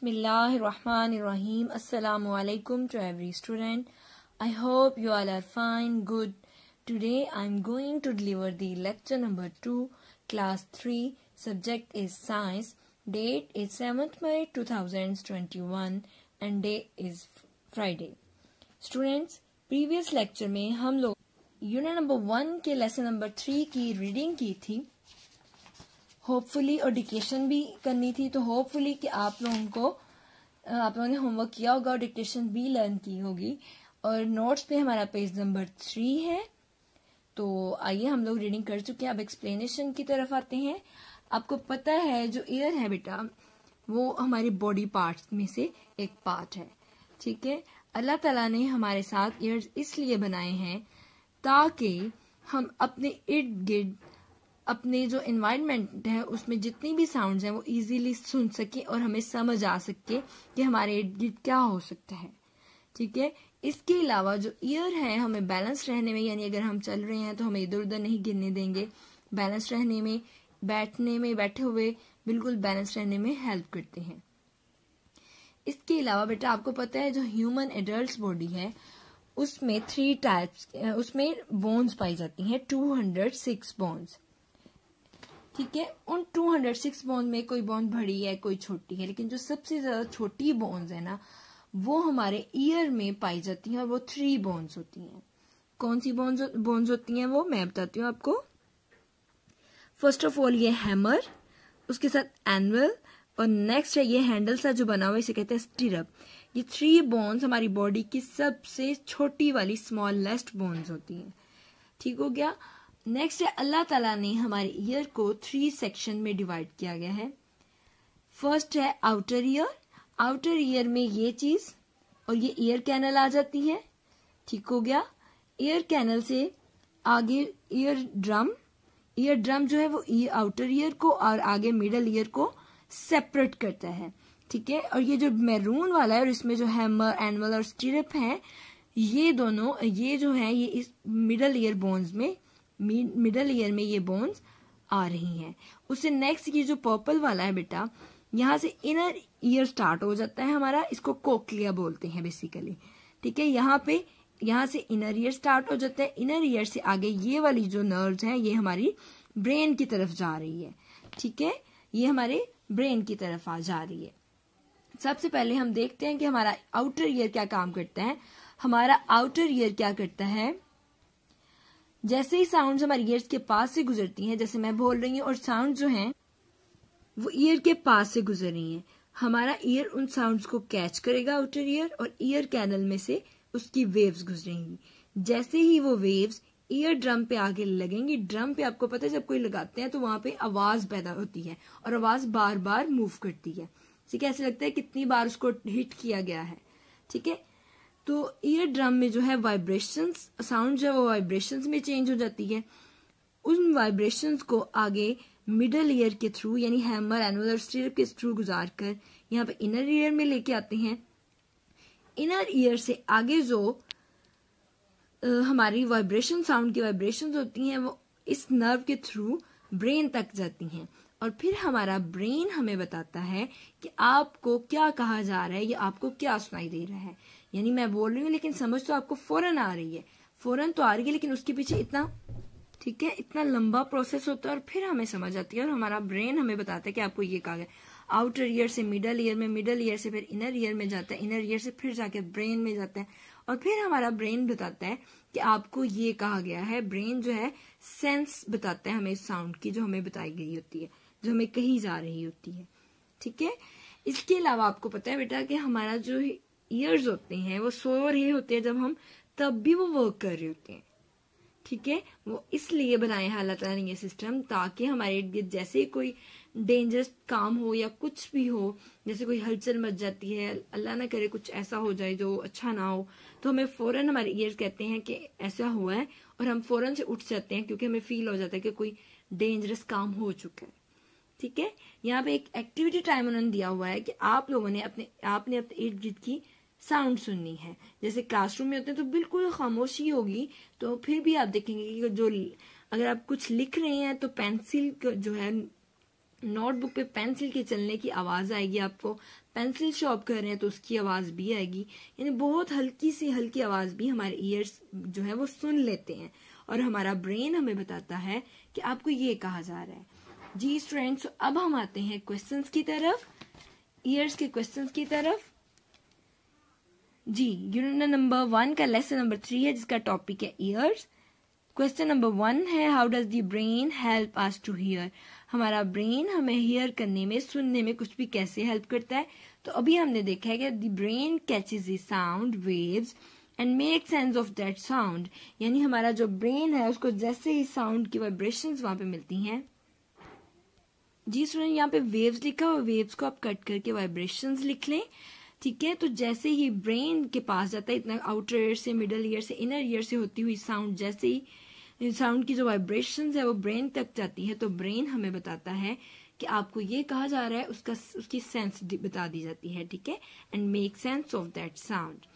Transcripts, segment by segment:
Bismillahirrahmanirrahim. Assalamu alaikum to every student. I hope you all are fine, good. Today I am going to deliver the lecture number 2, class 3. Subject is science. Date is 7th May 2021 and day is Friday. Students, previous lecture में हम लोग unit number 1 ke lesson number 3 ki reading ki thi. Hopefully और dictation भी करनी थी तो hopefully कि आप लोगों को आप लोगों ने होमवर्क किया होगा और डिक्टेशन भी लर्न की होगी और नोट्स पे हमारा पेज नंबर थ्री है तो आइए हम लोग रीडिंग कर चुके हैं अब एक्सप्लेनेशन की तरफ आते हैं आपको पता है जो ईयर है बेटा वो हमारे बॉडी पार्ट में से एक पार्ट है ठीक है अल्लाह ताला ने हमारे साथ ईयर्स इसलिए बनाए हैं ताकि हम अपने इर्द गिर्द अपने जो इन्वायरमेंट है उसमें जितनी भी साउंड्स हैं वो इजीली सुन सके और हमें समझ आ सके कि हमारे इर्द क्या हो सकता है ठीक है इसके अलावा जो ईयर है हमें बैलेंस रहने में यानी अगर हम चल रहे हैं तो हमें इधर उधर नहीं गिरने देंगे बैलेंस रहने में बैठने में बैठे हुए बिल्कुल बैलेंस रहने में हेल्प करते हैं इसके अलावा बेटा आपको पता है जो ह्यूमन एडल्ट बॉडी है उसमें थ्री टाइप्स उसमें बोन्स पाई जाती हैं टू हंड्रेड सिक्स बोन्स ठीक है उन 206 बोन में कोई बोन बड़ी है कोई छोटी है लेकिन जो सबसे ज्यादा छोटी बोन्स है ना वो हमारे ईयर में पाई जाती हैं और वो थ्री बोन्स होती हैं कौन सी बोन्स बोन्स होती हैं वो मैं बताती हूँ आपको फर्स्ट ऑफ ऑल ये हैमर उसके साथ एनवल और नेक्स्ट है ये हैंडल सा जो बना हुआ इसे कहते हैं स्टिरअप ये थ्री बोन्स हमारी बॉडी की सबसे छोटी वाली स्मॉलेस्ट बोन्स होती हैं ठीक हो गया नेक्स्ट है अल्लाह ताला ने हमारे ईयर को थ्री सेक्शन में डिवाइड किया गया है फर्स्ट है आउटर ईयर आउटर ईयर में ये चीज और ये ईयर कैनल आ जाती है ठीक हो गया ईयर कैनल से आगे ईयर ड्रम ईयर ड्रम जो है वो आउटर e- ईयर को और आगे मिडल ईयर को सेपरेट करता है ठीक है और ये जो मैरून वाला है और इसमें जो हैमर एनवल और स्टिरप है ये दोनों ये जो है ये इस मिडल ईयर बोन्स में मिडल ईयर में ये बोन्स आ रही हैं उससे नेक्स्ट ये जो पर्पल वाला है बेटा यहाँ से इनर ईयर स्टार्ट हो जाता है हमारा इसको कोकलिया बोलते हैं बेसिकली ठीक है यहाँ पे यहाँ से इनर ईयर स्टार्ट हो जाता है इनर ईयर से आगे ये वाली जो नर्व है ये हमारी ब्रेन की तरफ जा रही है ठीक है ये हमारे ब्रेन की तरफ आ जा रही है सबसे पहले हम देखते हैं कि हमारा आउटर ईयर क्या काम करता है हमारा आउटर ईयर क्या करता है जैसे ही साउंड हमारे ईयर्स के पास से गुजरती हैं जैसे मैं बोल रही हूँ और साउंड जो हैं वो ईयर के पास से गुजर रही हैं हमारा ईयर उन साउंड्स को कैच करेगा आउटर ईयर और ईयर कैनल में से उसकी वेव्स गुजरेंगी जैसे ही वो वेव्स ईयर ड्रम पे आगे लगेंगी ड्रम पे आपको पता है जब कोई लगाते हैं तो वहां पे आवाज पैदा होती है और आवाज बार बार मूव करती है ठीक है ऐसे लगता है कितनी बार उसको हिट किया गया है ठीक है तो ईयर ड्रम में जो है वाइब्रेशंस साउंड जो है वो वाइब्रेशंस में चेंज हो जाती है उन वाइब्रेशंस को आगे मिडल ईयर के थ्रू यानी हैमर एनुलर स्ट्रीप के थ्रू गुजार कर यहाँ पे इनर ईयर में लेके आते हैं इनर ईयर से आगे जो आ, हमारी वाइब्रेशन साउंड की वाइब्रेशन होती हैं वो इस नर्व के थ्रू ब्रेन तक जाती हैं और फिर हमारा ब्रेन हमें बताता है कि आपको क्या कहा जा रहा है या आपको क्या सुनाई दे रहा है यानी मैं बोल रही हूँ लेकिन समझ तो आपको फौरन आ रही है फौरन तो आ रही है लेकिन उसके पीछे इतना ठीक है इतना लंबा प्रोसेस होता है और फिर हमें समझ आती है और हमारा ब्रेन हमें बताता है कि आपको ये कहा गया आउटर ईयर से मिडल ईयर में मिडल ईयर से फिर इनर ईयर में जाता है इनर ईयर से फिर जाके ब्रेन में जाता है और फिर हमारा ब्रेन बताता है कि आपको ये कहा गया है ब्रेन जो है सेंस बताता है हमें साउंड की जो हमें बताई गई होती है जो हमें कही जा रही होती है ठीक है इसके अलावा आपको पता है बेटा कि हमारा जो ईयर्स होते हैं वो सोए और होते हैं जब हम तब भी वो वर्क कर रहे होते हैं ठीक है वो इसलिए बनाए हैं अल्लाह ने ये सिस्टम ताकि हमारे इर्द गिर्द जैसे कोई डेंजरस काम हो या कुछ भी हो जैसे कोई हलचल मच जाती है अल्लाह ना करे कुछ ऐसा हो जाए जो अच्छा ना हो तो हमें फौरन हमारे ईयर्स कहते हैं कि ऐसा हुआ है और हम फौरन से उठ जाते हैं क्योंकि हमें फील हो जाता है कि कोई डेंजरस काम हो चुका है ठीक है यहाँ पे एक एक्टिविटी टाइम उन्होंने दिया हुआ है कि आप लोगों ने अपने आपने अपने इर्द गिर्द की साउंड सुननी है जैसे क्लासरूम में होते हैं तो बिल्कुल खामोशी होगी तो फिर भी आप देखेंगे कि जो अगर आप कुछ लिख रहे हैं तो पेंसिल जो है नोटबुक पे पेंसिल के चलने की आवाज़ आएगी आपको पेंसिल शॉप कर रहे हैं तो उसकी आवाज़ भी आएगी यानी बहुत हल्की सी हल्की आवाज़ भी हमारे ईयर्स जो है वो सुन लेते हैं और हमारा ब्रेन हमें बताता है कि आपको ये कहा जा रहा है जी स्टूडेंट्स अब हम आते हैं क्वेश्चंस की तरफ ईयर्स के क्वेश्चंस की तरफ जी यूनिट नंबर वन का लेसन नंबर थ्री है जिसका टॉपिक है ईयर्स क्वेश्चन नंबर वन है how does the brain help us to hear हमारा ब्रेन हमें हियर करने में सुनने में कुछ भी कैसे हेल्प करता है तो अभी हमने देखा है कि the brain catches a sound waves and make sense of that sound यानी हमारा जो ब्रेन है उसको जैसे ही साउंड की वाइब्रेशन वहां पे मिलती हैं जी स्टूडेंट यहाँ पे वेव्स लिखा हुआ वेव्स को आप कट करके वाइब्रेशन लिख लें ठीक है तो जैसे ही ब्रेन के पास जाता है इतना आउटर ईयर से मिडल ईयर से इनर ईयर से होती हुई साउंड जैसे ही साउंड की जो वाइब्रेशन है वो ब्रेन तक जाती है तो ब्रेन हमें बताता है कि आपको ये कहा जा रहा है उसका उसकी सेंस बता दी जाती है ठीक है and make sense of that sound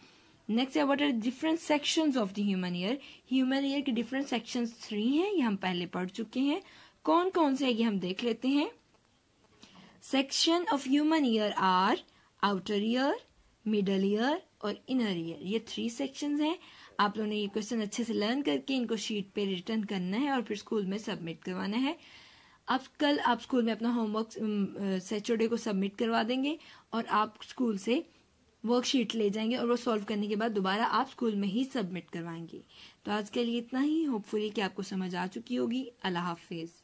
next है what are different sections of the human ear human ear के डिफरेंट सेक्शंस थ्री हैं ये हम पहले पढ़ चुके हैं कौन कौन से है ये हम देख लेते हैं section of human ear are outer ear middle ear और इनर ईयर ये थ्री सेक्शंस हैं आप लोगों ने ये क्वेश्चन अच्छे से लर्न करके इनको शीट पे रिटर्न करना है और फिर स्कूल में सबमिट करवाना है अब कल आप स्कूल में अपना होमवर्क सैटरडे को सबमिट करवा देंगे और आप स्कूल से वर्कशीट ले जाएंगे और वो सॉल्व करने के बाद दोबारा आप स्कूल में ही सबमिट करवाएंगे तो आज के लिए इतना ही होपफुली कि आपको समझ आ चुकी होगी अल्लाह हाफिज़